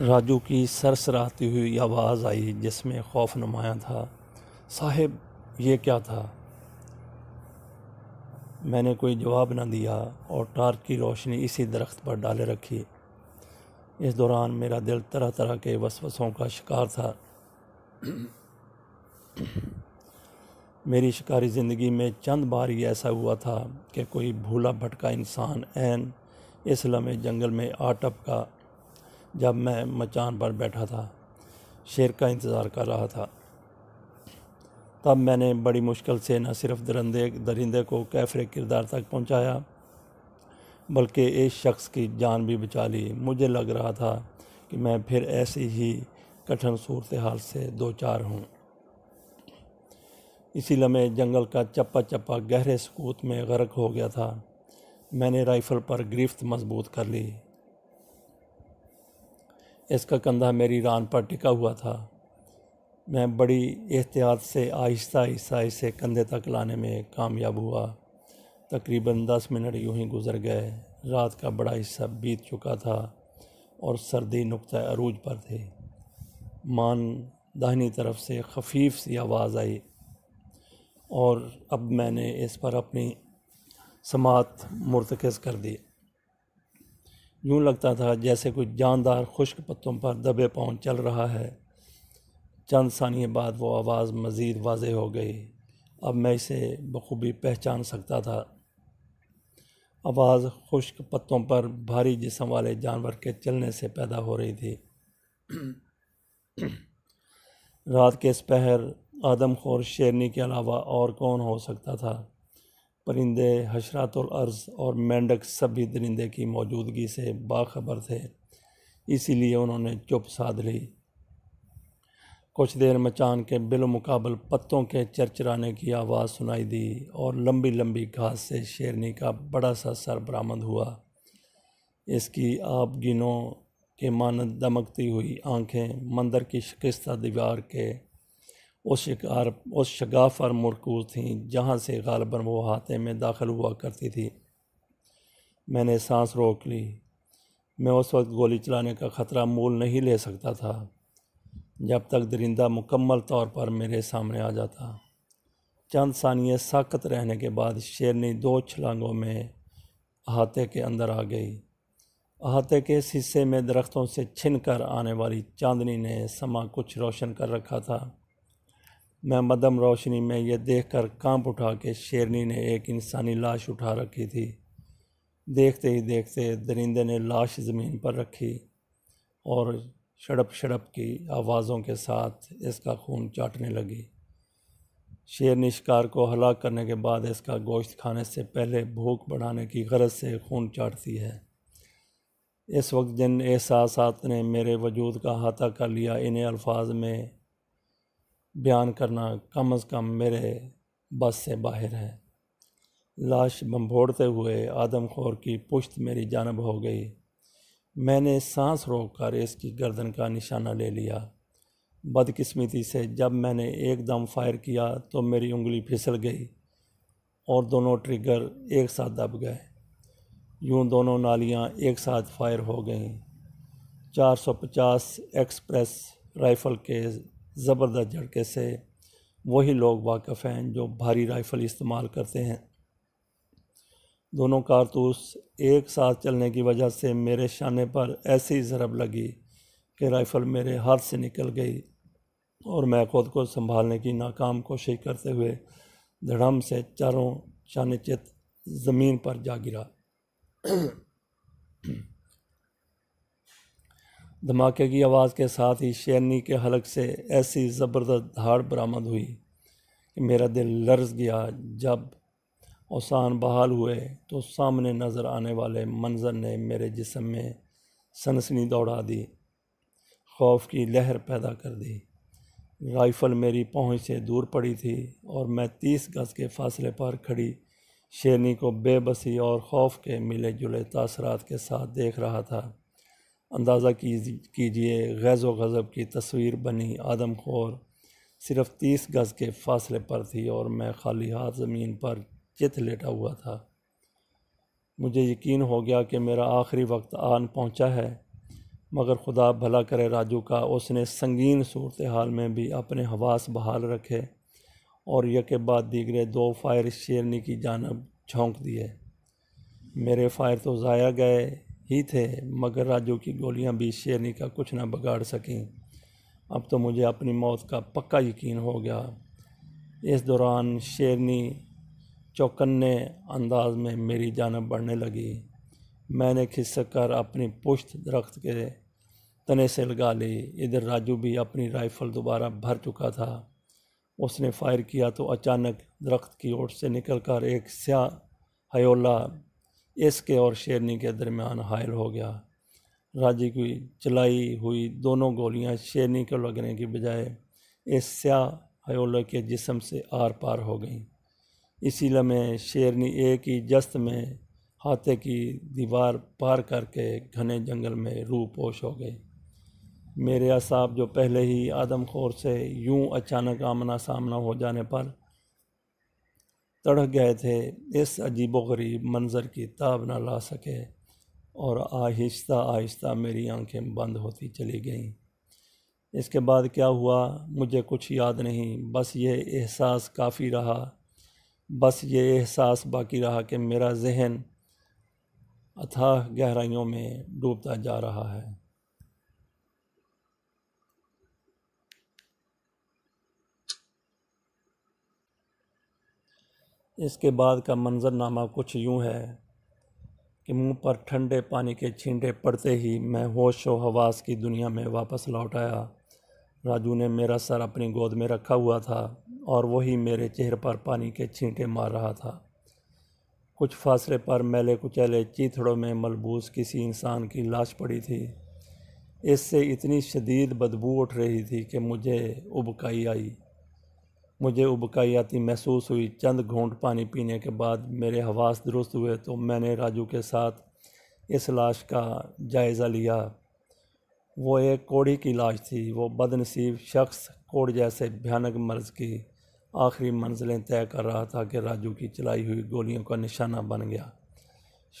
راجو کی سر سراہتی ہوئی آواز آئی جس میں خوف نمایاں تھا صاحب یہ کیا تھا میں نے کوئی جواب نہ دیا اور ٹارچ کی روشنی اسی درخت پر ڈالے رکھی اس دوران میرا دل طرح طرح کے وسوسوں کا شکار تھا میری شکاری زندگی میں چند بار یہ ایسا ہوا تھا کہ کوئی بھولا بھٹکا انسان عین اس لمحے جنگل میں آ کا جب میں مچان پر بیٹھا تھا شیر کا انتظار کر رہا تھا تب میں نے بڑی مشکل سے نہ صرف درندے درندے کو کیفرے کردار تک پہنچایا بلکہ اس شخص کی جان بھی بچا لی مجھے لگ رہا تھا کہ میں پھر ایسی ہی کٹھن صورتحال سے دو چار ہوں اسی لمحے جنگل کا چپا چپا گہرے سکوت میں غرق ہو گیا تھا میں نے رائفل پر گرفت مضبوط کر لی اس کا کندھا میری ران پر ٹکا ہوا تھا میں بڑی احتیاط سے آہستہ آہستہ اسے کندھے تک لانے میں کامیاب ہوا تقریباً دس منٹ یوں ہی گزر گئے رات کا بڑا حصہ بیت چکا تھا اور سردی نقطۂ عروج پر تھے مان داہنی طرف سے خفیف سی آواز آئی اور اب میں نے اس پر اپنی سماعت مرتکز کر دی یوں لگتا تھا جیسے کچھ جاندار خشک پتوں پر دبے پاؤں چل رہا ہے چند ثانیے بعد وہ آواز مزید واضح ہو گئی اب میں اسے بخوبی پہچان سکتا تھا آواز خشک پتوں پر بھاری جسم والے جانور کے چلنے سے پیدا ہو رہی تھی رات کے اس پہر آدم خور شیرنی کے علاوہ اور کون ہو سکتا تھا پرندے حشرات العرض اور مینڈک سبھی درندے کی موجودگی سے باخبر تھے اسی لیے انہوں نے چپ سادھ لی کچھ دیر مچان کے کے بالمقابل پتوں کے چرچرانے کی آواز سنائی دی اور لمبی لمبی گھاس سے شیرنی کا بڑا سا سر برآمد ہوا اس کی آب گینوں کے مانند دمکتی ہوئی آنکھیں مندر کی شکستہ دیوار کے اس شکار اس شگاف پر مرکوز تھیں جہاں سے غالباً وہ ہاتھے میں داخل ہوا کرتی تھی میں نے سانس روک لی میں اس وقت گولی چلانے کا خطرہ مول نہیں لے سکتا تھا جب تک درندہ مکمل طور پر میرے سامنے آ جاتا چند ثانیے ساکت رہنے کے بعد شیرنی دو چھلانگوں میں احاطے کے اندر آ گئی احاطے کے اس حصے میں درختوں سے چھن کر آنے والی چاندنی نے سما کچھ روشن کر رکھا تھا میں مدم روشنی میں یہ دیکھ کر کانپ اٹھا کے شیرنی نے ایک انسانی لاش اٹھا رکھی تھی دیکھتے ہی دیکھتے درندے نے لاش زمین پر رکھی اور شڑپ شڑپ کی آوازوں کے ساتھ اس کا خون چاٹنے لگی شیرنی شکار کو ہلاک کرنے کے بعد اس کا گوشت کھانے سے پہلے بھوک بڑھانے کی غرض سے خون چاٹتی ہے اس وقت جن احساسات نے میرے وجود کا احاطہ کر لیا انہیں الفاظ میں بیان کرنا کم از کم میرے بس سے باہر ہے لاش بمبھوڑتے ہوئے آدم خور کی پشت میری جانب ہو گئی میں نے سانس روک کر اس کی گردن کا نشانہ لے لیا بدقسمتی سے جب میں نے ایک دم فائر کیا تو میری انگلی پھسل گئی اور دونوں ٹریگر ایک ساتھ دب گئے یوں دونوں نالیاں ایک ساتھ فائر ہو گئیں چار سو پچاس ایکسپریس رائفل کے زبردست جھڑکے سے وہی لوگ واقف ہیں جو بھاری رائفل استعمال کرتے ہیں دونوں کارتوس ایک ساتھ چلنے کی وجہ سے میرے شانے پر ایسی ضرب لگی کہ رائفل میرے ہاتھ سے نکل گئی اور میں خود کو سنبھالنے کی ناکام کوشش کرتے ہوئے دھڑم سے چاروں شانے چت زمین پر جا گرا دھماکے کی آواز کے ساتھ ہی شینی کے حلق سے ایسی زبردست دھاڑ برآمد ہوئی کہ میرا دل لرز گیا جب اوسان بحال ہوئے تو سامنے نظر آنے والے منظر نے میرے جسم میں سنسنی دوڑا دی خوف کی لہر پیدا کر دی رائفل میری پہنچ سے دور پڑی تھی اور میں تیس گز کے فاصلے پر کھڑی شیرنی کو بے بسی اور خوف کے ملے جلے تاثرات کے ساتھ دیکھ رہا تھا اندازہ کیجئے غیظ و غضب کی تصویر بنی آدم خور صرف تیس گز کے فاصلے پر تھی اور میں خالی ہاتھ زمین پر چت لیٹا ہوا تھا مجھے یقین ہو گیا کہ میرا آخری وقت آن پہنچا ہے مگر خدا بھلا کرے راجو کا اس نے سنگین صورتحال میں بھی اپنے حواس بحال رکھے اور یک بعد دیگرے دو فائر شیرنی کی جانب جھونک دیے میرے فائر تو ضائع گئے ہی تھے مگر راجو کی گولیاں بھی شیرنی کا کچھ نہ بگاڑ سکیں اب تو مجھے اپنی موت کا پکا یقین ہو گیا اس دوران شیرنی چوکنے انداز میں میری جانب بڑھنے لگی میں نے کھسک کر اپنی پشت درخت کے تنے سے لگا لی ادھر راجو بھی اپنی رائفل دوبارہ بھر چکا تھا اس نے فائر کیا تو اچانک درخت کی اوٹ سے نکل کر ایک سیاہ ہیولہ اس کے اور شیرنی کے درمیان حائل ہو گیا راجی کی چلائی ہوئی دونوں گولیاں شیرنی کو لگنے کی بجائے اس سیاہ حیولہ کے جسم سے آر پار ہو گئیں اسی لمحے شیرنی ایک ہی جست میں ہاتھے کی دیوار پار کر کے گھنے جنگل میں روح پوش ہو گئی میرے اصاب جو پہلے ہی آدم خور سے یوں اچانک آمنا سامنا ہو جانے پر تڑک گئے تھے اس عجیب و غریب منظر کی تاب نہ لا سکے اور آہستہ آہستہ میری آنکھیں بند ہوتی چلی گئیں اس کے بعد کیا ہوا مجھے کچھ یاد نہیں بس یہ احساس کافی رہا بس یہ احساس باقی رہا کہ میرا ذہن اتھا گہرائیوں میں ڈوبتا جا رہا ہے اس کے بعد کا منظر نامہ کچھ یوں ہے کہ منہ پر ٹھنڈے پانی کے چھینٹے پڑتے ہی میں ہوش و حواس کی دنیا میں واپس لوٹ آیا راجو نے میرا سر اپنی گود میں رکھا ہوا تھا اور وہی میرے چہرے پر پانی کے چھینٹے مار رہا تھا کچھ فاصلے پر میلے کچیلے چیتھڑوں میں ملبوس کسی انسان کی لاش پڑی تھی اس سے اتنی شدید بدبو اٹھ رہی تھی کہ مجھے ابکائی آئی مجھے ابکایاتی محسوس ہوئی چند گھونٹ پانی پینے کے بعد میرے حواس درست ہوئے تو میں نے راجو کے ساتھ اس لاش کا جائزہ لیا وہ ایک کوڑی کی لاش تھی وہ بد نصیب شخص کوڑ جیسے بھیانک مرض کی آخری منزلیں طے کر رہا تھا کہ راجو کی چلائی ہوئی گولیوں کا نشانہ بن گیا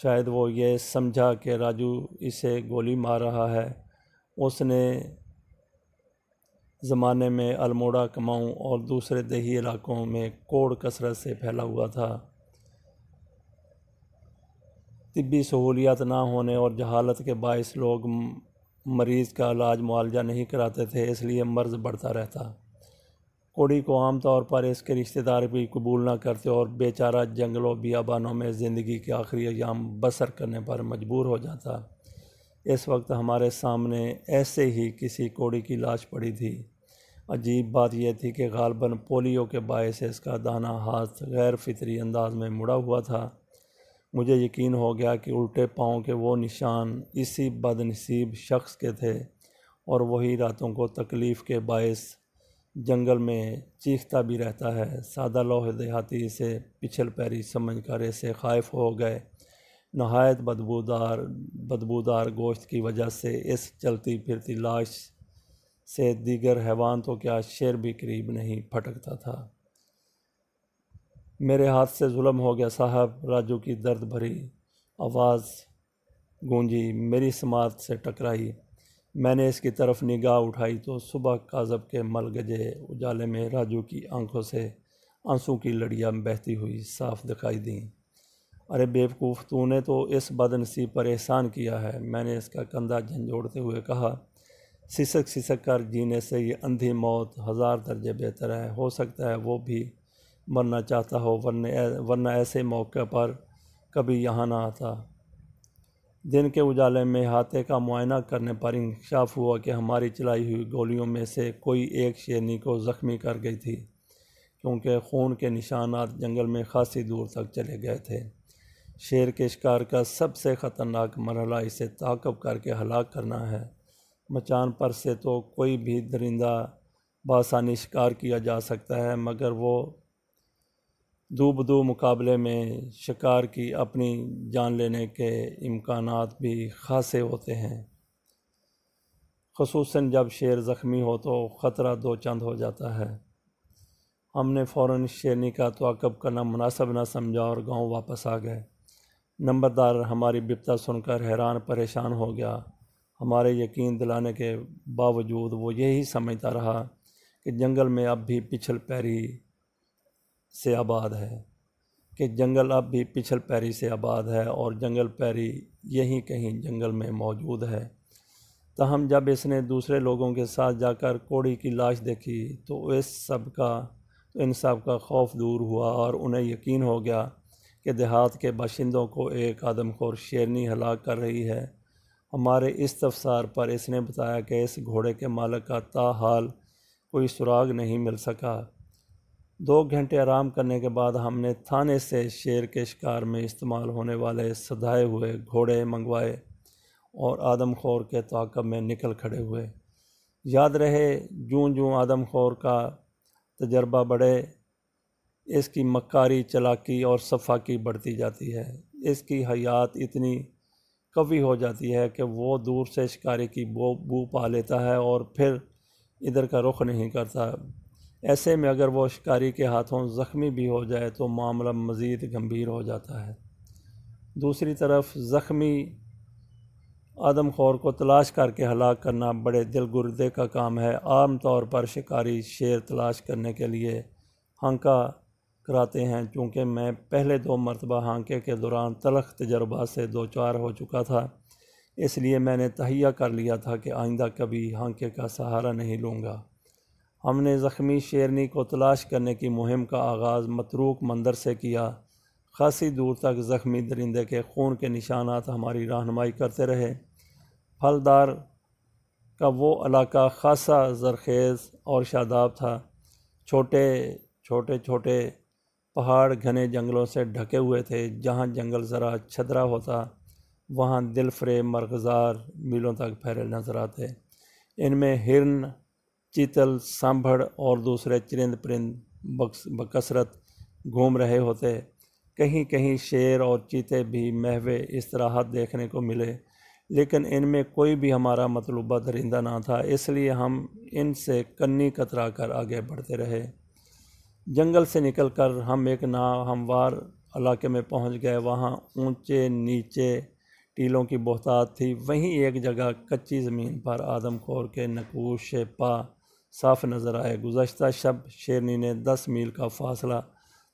شاید وہ یہ سمجھا کہ راجو اسے گولی مار رہا ہے اس نے زمانے میں الموڑا کماؤں اور دوسرے دیہی علاقوں میں کوڑ کثرت سے پھیلا ہوا تھا طبی سہولیات نہ ہونے اور جہالت کے باعث لوگ مریض کا علاج معالجہ نہیں کراتے تھے اس لیے مرض بڑھتا رہتا کوڑی کو عام طور پر اس کے رشتہ دار بھی قبول نہ کرتے اور بے چارہ جنگلوں بیابانوں میں زندگی کے آخری ایام بسر کرنے پر مجبور ہو جاتا اس وقت ہمارے سامنے ایسے ہی کسی کوڑی کی لاش پڑی تھی عجیب بات یہ تھی کہ غالباً پولیو کے باعث اس کا دانہ ہاتھ غیر فطری انداز میں مڑا ہوا تھا مجھے یقین ہو گیا کہ الٹے پاؤں کے وہ نشان اسی بد نصیب شخص کے تھے اور وہی راتوں کو تکلیف کے باعث جنگل میں چیختا بھی رہتا ہے سادہ لوہ دیہاتی اسے پچھل پیری سمجھ کر اسے خائف ہو گئے نہایت بدبودار بدبودار گوشت کی وجہ سے اس چلتی پھرتی لاش سے دیگر حیوان تو کیا شیر بھی قریب نہیں پھٹکتا تھا میرے ہاتھ سے ظلم ہو گیا صاحب راجو کی درد بھری آواز گونجی میری سماعت سے ٹکرائی میں نے اس کی طرف نگاہ اٹھائی تو صبح کاذب کے مل گجے اجالے میں راجو کی آنکھوں سے آنسوں کی لڑیاں بہتی ہوئی صاف دکھائی دیں ارے بیوقوف تو نے تو اس بد نصیب پر احسان کیا ہے میں نے اس کا کندھا جھنجھوڑتے ہوئے کہا سسک سسک کر جینے سے یہ اندھی موت ہزار درجے بہتر ہے ہو سکتا ہے وہ بھی مرنا چاہتا ہو ورنہ ورنہ ایسے موقع پر کبھی یہاں نہ آتا دن کے اجالے میں ہاتھے کا معائنہ کرنے پر انکشاف ہوا کہ ہماری چلائی ہوئی گولیوں میں سے کوئی ایک شیرنی کو زخمی کر گئی تھی کیونکہ خون کے نشانات جنگل میں خاصی دور تک چلے گئے تھے شیر کے شکار کا سب سے خطرناک مرحلہ اسے تعاقب کر کے ہلاک کرنا ہے مچان پر سے تو کوئی بھی درندہ بآسانی شکار کیا جا سکتا ہے مگر وہ دو بدو مقابلے میں شکار کی اپنی جان لینے کے امکانات بھی خاصے ہوتے ہیں خصوصاً جب شیر زخمی ہو تو خطرہ دو چند ہو جاتا ہے ہم نے فوراً شیرنی کا توقب کرنا مناسب نہ سمجھا اور گاؤں واپس آ گئے نمبردار ہماری بپتا سن کر حیران پریشان ہو گیا ہمارے یقین دلانے کے باوجود وہ یہی سمجھتا رہا کہ جنگل میں اب بھی پچھل پیری سے آباد ہے کہ جنگل اب بھی پچھل پیری سے آباد ہے اور جنگل پیری یہی کہیں جنگل میں موجود ہے تاہم جب اس نے دوسرے لوگوں کے ساتھ جا کر کوڑی کی لاش دیکھی تو اس سب کا تو سب کا خوف دور ہوا اور انہیں یقین ہو گیا کہ دیہات کے باشندوں کو ایک آدم خور شیرنی ہلاک کر رہی ہے ہمارے اس تفسار پر اس نے بتایا کہ اس گھوڑے کے مالک کا تا حال کوئی سراغ نہیں مل سکا دو گھنٹے آرام کرنے کے بعد ہم نے تھانے سے شیر کے شکار میں استعمال ہونے والے سدھائے ہوئے گھوڑے منگوائے اور آدم خور کے تعاقب میں نکل کھڑے ہوئے یاد رہے جوں جوں آدم خور کا تجربہ بڑھے اس کی مکاری چلاکی اور صفاقی بڑھتی جاتی ہے اس کی حیات اتنی کبھی ہو جاتی ہے کہ وہ دور سے شکاری کی بو بو پا لیتا ہے اور پھر ادھر کا رخ نہیں کرتا ایسے میں اگر وہ شکاری کے ہاتھوں زخمی بھی ہو جائے تو معاملہ مزید گمبھیر ہو جاتا ہے دوسری طرف زخمی آدم خور کو تلاش کر کے ہلاک کرنا بڑے دل گردے کا کام ہے عام طور پر شکاری شیر تلاش کرنے کے لیے ہنکا کراتے ہیں چونکہ میں پہلے دو مرتبہ ہانکے کے دوران تلخ تجربہ سے دو چار ہو چکا تھا اس لیے میں نے تہیا کر لیا تھا کہ آئندہ کبھی ہانکے کا سہارا نہیں لوں گا ہم نے زخمی شیرنی کو تلاش کرنے کی مہم کا آغاز متروک مندر سے کیا خاصی دور تک زخمی درندے کے خون کے نشانات ہماری رہنمائی کرتے رہے پھلدار کا وہ علاقہ خاصا زرخیز اور شاداب تھا چھوٹے چھوٹے چھوٹے پہاڑ گھنے جنگلوں سے ڈھکے ہوئے تھے جہاں جنگل ذرا چھدرا ہوتا وہاں دل فرے مرغزار میلوں تک پھیلے نظر آتے ان میں ہرن چیتل سانبھڑ اور دوسرے چرند پرند بکثرت گھوم رہے ہوتے کہیں کہیں شیر اور چیتے بھی محو استراحت دیکھنے کو ملے لیکن ان میں کوئی بھی ہمارا مطلوبہ درندہ نہ تھا اس لیے ہم ان سے کنی کترا کر آگے بڑھتے رہے جنگل سے نکل کر ہم ایک نا ہموار علاقے میں پہنچ گئے وہاں اونچے نیچے ٹیلوں کی بہتات تھی وہیں ایک جگہ کچی زمین پر آدم خور کے نکوش پا صاف نظر آئے گزشتہ شب شیرنی نے دس میل کا فاصلہ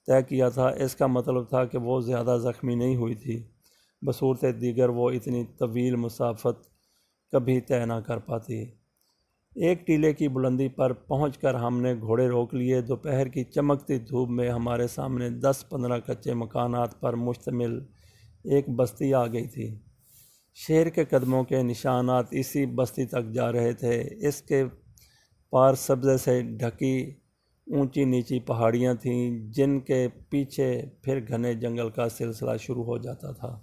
طے کیا تھا اس کا مطلب تھا کہ وہ زیادہ زخمی نہیں ہوئی تھی بصورت دیگر وہ اتنی طویل مسافت کبھی طے نہ کر پاتی ایک ٹیلے کی بلندی پر پہنچ کر ہم نے گھوڑے روک لیے دوپہر کی چمکتی دھوپ میں ہمارے سامنے دس پندرہ کچے مکانات پر مشتمل ایک بستی آ گئی تھی شیر کے قدموں کے نشانات اسی بستی تک جا رہے تھے اس کے پار سبزے سے ڈھکی اونچی نیچی پہاڑیاں تھیں جن کے پیچھے پھر گھنے جنگل کا سلسلہ شروع ہو جاتا تھا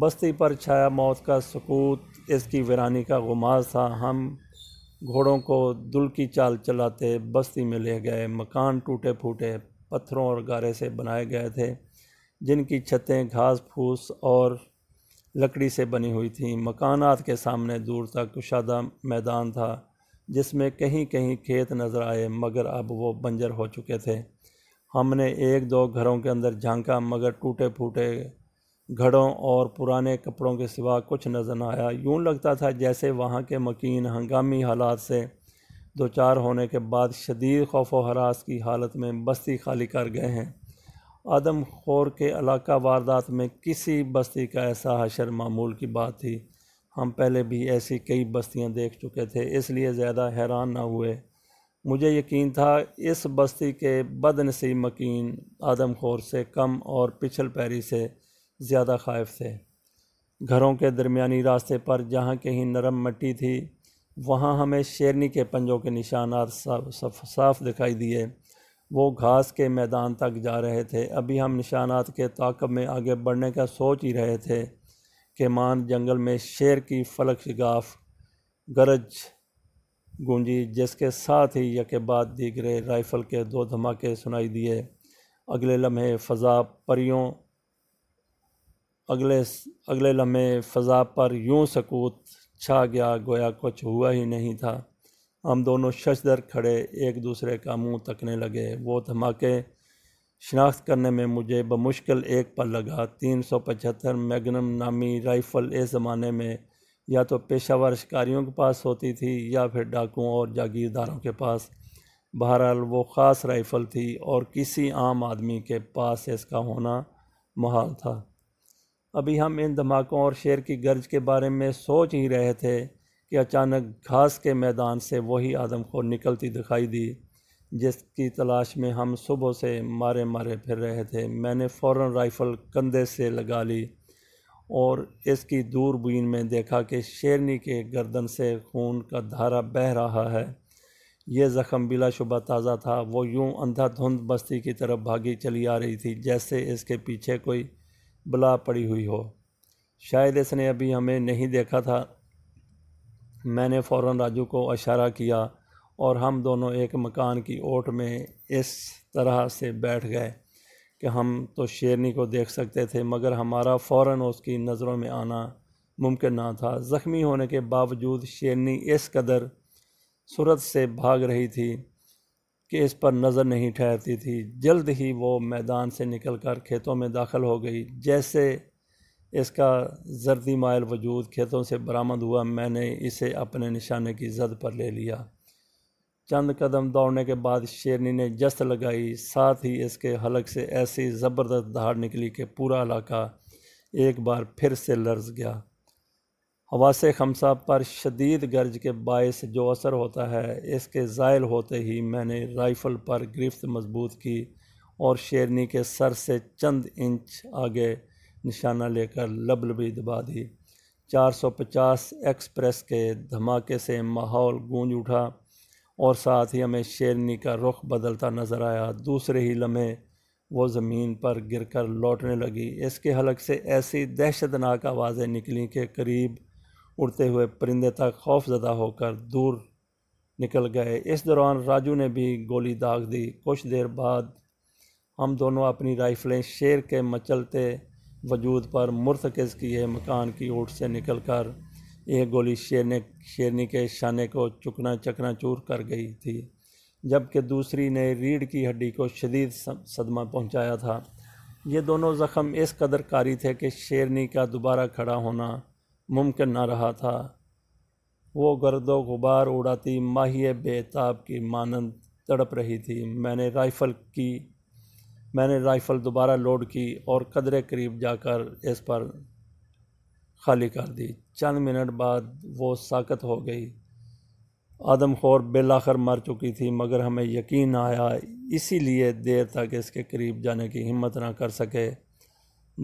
بستی پر چھایا موت کا سکوت اس کی ویرانی کا غماز تھا ہم گھوڑوں کو دل کی چال چلاتے بستی میں لے گئے مکان ٹوٹے پھوٹے پتھروں اور گارے سے بنائے گئے تھے جن کی چھتیں گھاس پھوس اور لکڑی سے بنی ہوئی تھیں مکانات کے سامنے دور تک کشادہ میدان تھا جس میں کہیں کہیں کھیت نظر آئے مگر اب وہ بنجر ہو چکے تھے ہم نے ایک دو گھروں کے اندر جھانکا مگر ٹوٹے پھوٹے گھڑوں اور پرانے کپڑوں کے سوا کچھ نظر نہ آیا یوں لگتا تھا جیسے وہاں کے مکین ہنگامی حالات سے دوچار ہونے کے بعد شدید خوف و حراس کی حالت میں بستی خالی کر گئے ہیں آدم خور کے علاقہ واردات میں کسی بستی کا ایسا حشر معمول کی بات تھی ہم پہلے بھی ایسی کئی بستیاں دیکھ چکے تھے اس لیے زیادہ حیران نہ ہوئے مجھے یقین تھا اس بستی کے بد نصیب مکین آدم خور سے کم اور پچھل پیری سے زیادہ خائف تھے گھروں کے درمیانی راستے پر جہاں کہیں نرم مٹی تھی وہاں ہمیں شیرنی کے پنجوں کے نشانات صاف صاف دکھائی دیے وہ گھاس کے میدان تک جا رہے تھے ابھی ہم نشانات کے طاقب میں آگے بڑھنے کا سوچ ہی رہے تھے کہ مان جنگل میں شیر کی فلک شگاف گرج گونجی جس کے ساتھ ہی یک بعد دیگرے رائفل کے دو دھماکے سنائی دیے اگلے لمحے فضا پریوں اگلے اگلے لمحے فضا پر یوں سکوت چھا گیا گویا کچھ ہوا ہی نہیں تھا ہم دونوں شش در کھڑے ایک دوسرے کا منہ تکنے لگے وہ دھماکے شناخت کرنے میں مجھے بمشکل ایک پر لگا تین سو پچہتر میگنم نامی رائفل اس زمانے میں یا تو پیشہ ور شکاریوں کے پاس ہوتی تھی یا پھر ڈاکوں اور جاگیرداروں کے پاس بہرحال وہ خاص رائفل تھی اور کسی عام آدمی کے پاس اس کا ہونا محال تھا ابھی ہم ان دھماکوں اور شیر کی گرج کے بارے میں سوچ ہی رہے تھے کہ اچانک گھاس کے میدان سے وہی آدم کو نکلتی دکھائی دی جس کی تلاش میں ہم صبح سے مارے مارے پھر رہے تھے میں نے فوراً رائفل کندھے سے لگا لی اور اس کی دور بین میں دیکھا کہ شیرنی کے گردن سے خون کا دھارا بہہ رہا ہے یہ زخم بلا شبہ تازہ تھا وہ یوں اندھا دھند بستی کی طرف بھاگی چلی آ رہی تھی جیسے اس کے پیچھے کوئی بلا پڑی ہوئی ہو شاید اس نے ابھی ہمیں نہیں دیکھا تھا میں نے فوراً راجو کو اشارہ کیا اور ہم دونوں ایک مکان کی اوٹ میں اس طرح سے بیٹھ گئے کہ ہم تو شیرنی کو دیکھ سکتے تھے مگر ہمارا فوراً اس کی نظروں میں آنا ممکن نہ تھا زخمی ہونے کے باوجود شیرنی اس قدر صورت سے بھاگ رہی تھی کہ اس پر نظر نہیں ٹھہرتی تھی جلد ہی وہ میدان سے نکل کر کھیتوں میں داخل ہو گئی جیسے اس کا زردی مائل وجود کھیتوں سے برآمد ہوا میں نے اسے اپنے نشانے کی زد پر لے لیا چند قدم دوڑنے کے بعد شیرنی نے جست لگائی ساتھ ہی اس کے حلق سے ایسی زبردست دھاڑ نکلی کہ پورا علاقہ ایک بار پھر سے لرز گیا حواس خمسہ پر شدید گرج کے باعث جو اثر ہوتا ہے اس کے زائل ہوتے ہی میں نے رائفل پر گرفت مضبوط کی اور شیرنی کے سر سے چند انچ آگے نشانہ لے کر لبل بھی دبا دی چار سو پچاس ایکسپریس کے دھماکے سے ماحول گونج اٹھا اور ساتھ ہی ہمیں شیرنی کا رخ بدلتا نظر آیا دوسرے ہی لمحے وہ زمین پر گر کر لوٹنے لگی اس کے حلق سے ایسی دہشتناک آوازیں نکلیں کہ قریب اڑتے ہوئے پرندے تک خوف زدہ ہو کر دور نکل گئے اس دوران راجو نے بھی گولی داغ دی کچھ دیر بعد ہم دونوں اپنی رائفلیں شیر کے مچلتے وجود پر مرتکز کیے مکان کی اوٹ سے نکل کر ایک گولی شیرنے شیرنی کے شانے کو چکنا چکنا چور کر گئی تھی جبکہ دوسری نے ریڑھ کی ہڈی کو شدید صدمہ پہنچایا تھا یہ دونوں زخم اس قدر کاری تھے کہ شیرنی کا دوبارہ کھڑا ہونا ممکن نہ رہا تھا وہ گرد و غبار اڑاتی ماہی بے کی مانند تڑپ رہی تھی میں نے رائفل کی میں نے رائفل دوبارہ لوڈ کی اور قدرے قریب جا کر اس پر خالی کر دی چند منٹ بعد وہ ساکت ہو گئی آدم خور بلاخر مر چکی تھی مگر ہمیں یقین آیا اسی لیے دیر تک اس کے قریب جانے کی ہمت نہ کر سکے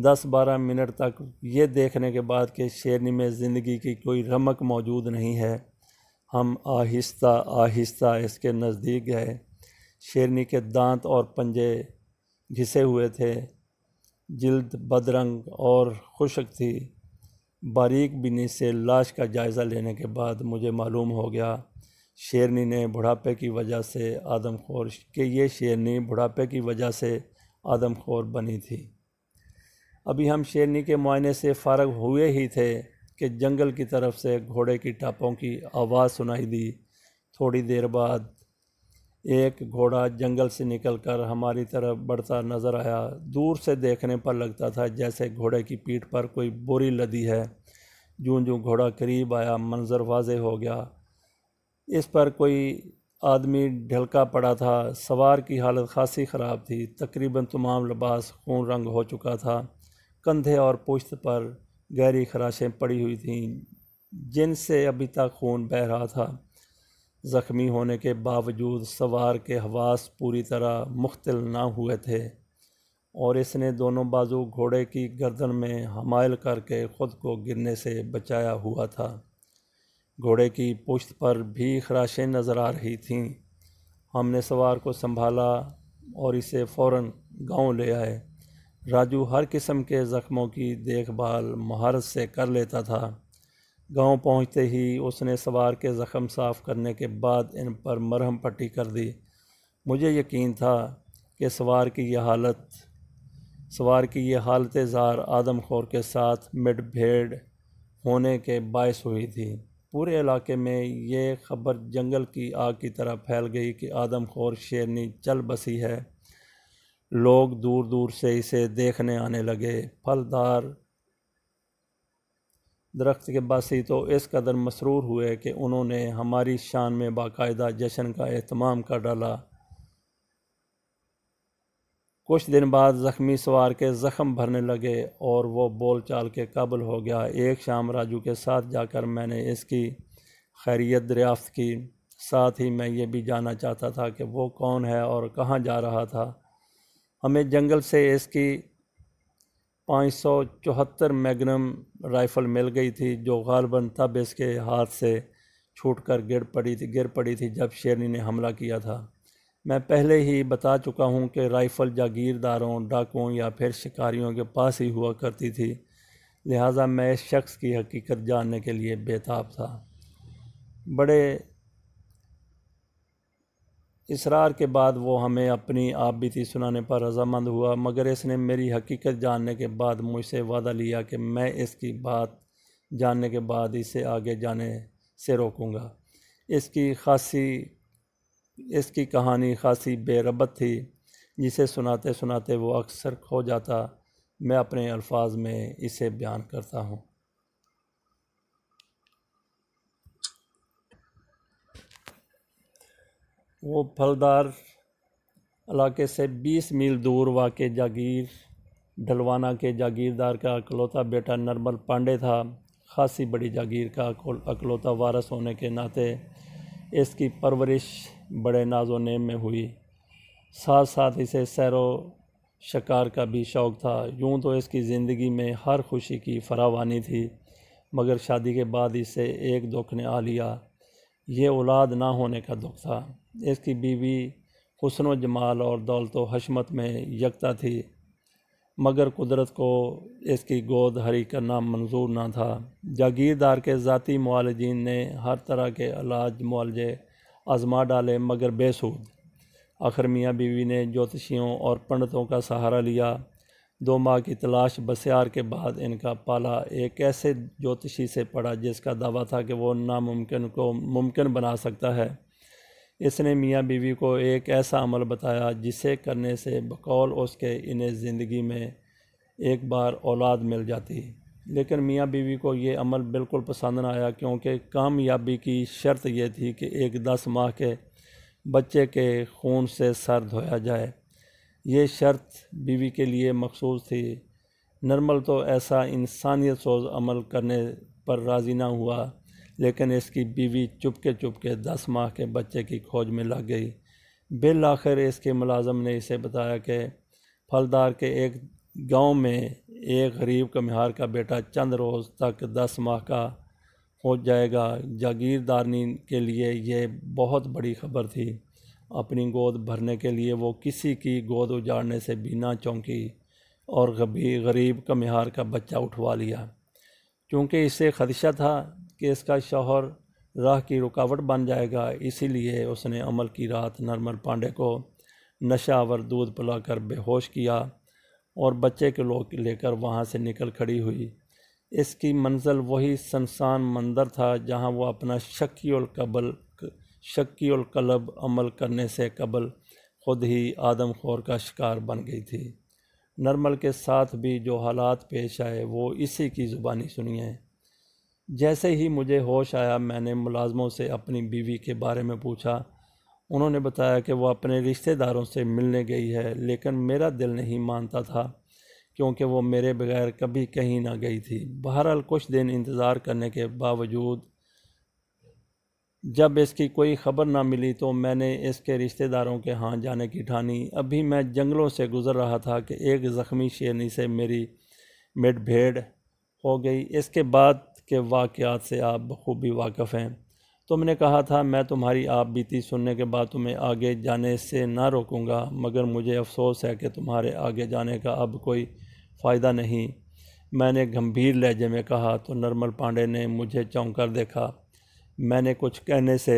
دس بارہ منٹ تک یہ دیکھنے کے بعد کہ شیرنی میں زندگی کی کوئی رمق موجود نہیں ہے ہم آہستہ آہستہ اس کے نزدیک گئے شیرنی کے دانت اور پنجے گھسے ہوئے تھے جلد بدرنگ اور خشک تھی باریک بینی سے لاش کا جائزہ لینے کے بعد مجھے معلوم ہو گیا شیرنی نے بڑھاپے کی وجہ سے آدم خور کہ یہ شیرنی بڑھاپے کی وجہ سے آدم خور بنی تھی ابھی ہم شیرنی کے معائنے سے فارغ ہوئے ہی تھے کہ جنگل کی طرف سے گھوڑے کی ٹاپوں کی آواز سنائی دی تھوڑی دیر بعد ایک گھوڑا جنگل سے نکل کر ہماری طرف بڑھتا نظر آیا دور سے دیکھنے پر لگتا تھا جیسے گھوڑے کی پیٹھ پر کوئی بوری لدی ہے جوں جوں گھوڑا قریب آیا منظر واضح ہو گیا اس پر کوئی آدمی ڈھلکا پڑا تھا سوار کی حالت خاصی خراب تھی تقریباً تمام لباس خون رنگ ہو چکا تھا کندھے اور پوشت پر گہری خراشیں پڑی ہوئی تھیں جن سے ابھی تک خون بہہ رہا تھا زخمی ہونے کے باوجود سوار کے حواس پوری طرح مختل نہ ہوئے تھے اور اس نے دونوں بازو گھوڑے کی گردن میں حمائل کر کے خود کو گرنے سے بچایا ہوا تھا گھوڑے کی پوشت پر بھی خراشیں نظر آ رہی تھیں ہم نے سوار کو سنبھالا اور اسے فوراً گاؤں لے آئے راجو ہر قسم کے زخموں کی دیکھ بھال مہارت سے کر لیتا تھا گاؤں پہنچتے ہی اس نے سوار کے زخم صاف کرنے کے بعد ان پر مرہم پٹی کر دی مجھے یقین تھا کہ سوار کی یہ حالت سوار کی یہ حالت زار آدم خور کے ساتھ مڈ بھیڑ ہونے کے باعث ہوئی تھی پورے علاقے میں یہ خبر جنگل کی آگ کی طرح پھیل گئی کہ آدم خور شیرنی چل بسی ہے لوگ دور دور سے اسے دیکھنے آنے لگے پھلدار درخت کے باسی تو اس قدر مسرور ہوئے کہ انہوں نے ہماری شان میں باقاعدہ جشن کا اہتمام کر ڈالا کچھ دن بعد زخمی سوار کے زخم بھرنے لگے اور وہ بول چال کے قابل ہو گیا ایک شام راجو کے ساتھ جا کر میں نے اس کی خیریت دریافت کی ساتھ ہی میں یہ بھی جانا چاہتا تھا کہ وہ کون ہے اور کہاں جا رہا تھا ہمیں جنگل سے اس کی پانچ سو چوہتر میگنم رائفل مل گئی تھی جو غالباً تب اس کے ہاتھ سے چھوٹ کر گر پڑی تھی گر پڑی تھی جب شیرنی نے حملہ کیا تھا میں پہلے ہی بتا چکا ہوں کہ رائفل جاگیرداروں ڈاکوں یا پھر شکاریوں کے پاس ہی ہوا کرتی تھی لہٰذا میں اس شخص کی حقیقت جاننے کے لیے بے تاب تھا بڑے اسرار کے بعد وہ ہمیں اپنی آپ بیتی سنانے پر رضامند ہوا مگر اس نے میری حقیقت جاننے کے بعد مجھ سے وعدہ لیا کہ میں اس کی بات جاننے کے بعد اسے آگے جانے سے روکوں گا اس کی خاصی اس کی کہانی خاصی بے ربط تھی جسے سناتے سناتے وہ اکثر کھو جاتا میں اپنے الفاظ میں اسے بیان کرتا ہوں وہ پھلدار علاقے سے بیس میل دور واقع جاگیر ڈلوانا کے جاگیردار کا اکلوتا بیٹا نرمل پانڈے تھا خاصی بڑی جاگیر کا اکلوتا وارث ہونے کے ناطے اس کی پرورش بڑے ناز و نیم میں ہوئی ساتھ ساتھ اسے سیر و شکار کا بھی شوق تھا یوں تو اس کی زندگی میں ہر خوشی کی فراوانی تھی مگر شادی کے بعد اسے ایک دکھ نے آ لیا یہ اولاد نہ ہونے کا دکھ تھا اس کی بیوی حسن و جمال اور دولت و حشمت میں یکتا تھی مگر قدرت کو اس کی گود ہری کرنا منظور نہ تھا جاگیردار کے ذاتی معالجین نے ہر طرح کے علاج معالجے آزما ڈالے مگر بے سود آخر میاں بیوی نے جوتشیوں اور پنڈتوں کا سہارا لیا دو ماہ کی تلاش بسیار کے بعد ان کا پالا ایک ایسے جوتشی سے پڑا جس کا دعویٰ تھا کہ وہ ناممکن کو ممکن بنا سکتا ہے اس نے میاں بیوی کو ایک ایسا عمل بتایا جسے کرنے سے بقول اس کے انہیں زندگی میں ایک بار اولاد مل جاتی لیکن میاں بیوی کو یہ عمل بالکل پسند نہ آیا کیونکہ کامیابی کی شرط یہ تھی کہ ایک دس ماہ کے بچے کے خون سے سر دھویا جائے یہ شرط بیوی کے لیے مخصوص تھی نرمل تو ایسا انسانیت سوز عمل کرنے پر راضی نہ ہوا لیکن اس کی بیوی چپ کے چپ کے دس ماہ کے بچے کی کھوج میں لگ گئی بالآخر اس کے ملازم نے اسے بتایا کہ پھلدار کے ایک گاؤں میں ایک غریب کمہار کا بیٹا چند روز تک دس ماہ کا ہو جائے گا جاگیردارنی کے لیے یہ بہت بڑی خبر تھی اپنی گود بھرنے کے لیے وہ کسی کی گود اجاڑنے سے بھی نہ چونکی اور غریب کا کا بچہ اٹھوا لیا چونکہ اسے خدشہ تھا کہ اس کا شوہر راہ کی رکاوٹ بن جائے گا اسی لیے اس نے عمل کی رات نرمل پانڈے کو نشہ آور دودھ پلا کر بے ہوش کیا اور بچے کے لوگ لے کر وہاں سے نکل کھڑی ہوئی اس کی منزل وہی سنسان مندر تھا جہاں وہ اپنا شکی القبل شکی القلب عمل کرنے سے قبل خود ہی آدم خور کا شکار بن گئی تھی نرمل کے ساتھ بھی جو حالات پیش آئے وہ اسی کی زبانی سنیے جیسے ہی مجھے ہوش آیا میں نے ملازموں سے اپنی بیوی کے بارے میں پوچھا انہوں نے بتایا کہ وہ اپنے رشتے داروں سے ملنے گئی ہے لیکن میرا دل نہیں مانتا تھا کیونکہ وہ میرے بغیر کبھی کہیں نہ گئی تھی بہرحال کچھ دن انتظار کرنے کے باوجود جب اس کی کوئی خبر نہ ملی تو میں نے اس کے رشتہ داروں کے ہاں جانے کی ٹھانی ابھی میں جنگلوں سے گزر رہا تھا کہ ایک زخمی شیرنی سے میری مٹ بھیڑ ہو گئی اس کے بعد کے واقعات سے آپ بخوبی واقف ہیں تم نے کہا تھا میں تمہاری آپ بیتی سننے کے بعد تمہیں آگے جانے سے نہ روکوں گا مگر مجھے افسوس ہے کہ تمہارے آگے جانے کا اب کوئی فائدہ نہیں میں نے گھمبیر لہجے میں کہا تو نرمل پانڈے نے مجھے چونک کر دیکھا میں نے کچھ کہنے سے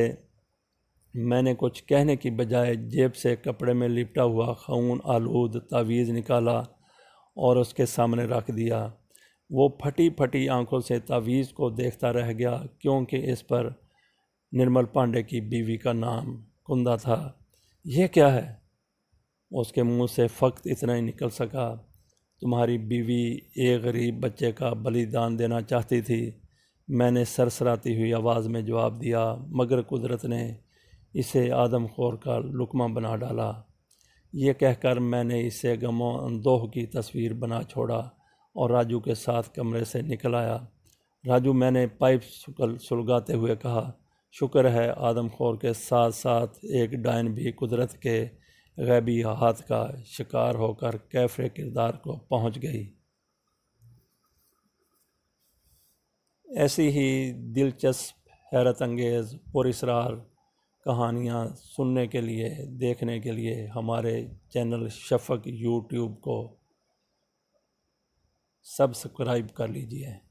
میں نے کچھ کہنے کی بجائے جیب سے کپڑے میں لپٹا ہوا خون آلود تعویذ نکالا اور اس کے سامنے رکھ دیا وہ پھٹی پھٹی آنکھوں سے تعویذ کو دیکھتا رہ گیا کیونکہ اس پر نرمل پانڈے کی بیوی کا نام کندہ تھا یہ کیا ہے اس کے منہ سے فقط اتنا ہی نکل سکا تمہاری بیوی ایک غریب بچے کا بلیدان دینا چاہتی تھی میں نے سر سراتی ہوئی آواز میں جواب دیا مگر قدرت نے اسے آدم خور کا لکمہ بنا ڈالا یہ کہہ کر میں نے اسے غم و اندوہ کی تصویر بنا چھوڑا اور راجو کے ساتھ کمرے سے نکل آیا راجو میں نے پائپ سکل سلگاتے ہوئے کہا شکر ہے آدم خور کے ساتھ ساتھ ایک ڈائن بھی قدرت کے غیبی ہاتھ کا شکار ہو کر کیفر کردار کو پہنچ گئی ایسی ہی دلچسپ حیرت انگیز پر اسرار کہانیاں سننے کے لیے دیکھنے کے لیے ہمارے چینل شفق یوٹیوب کو سبسکرائب کر لیجئے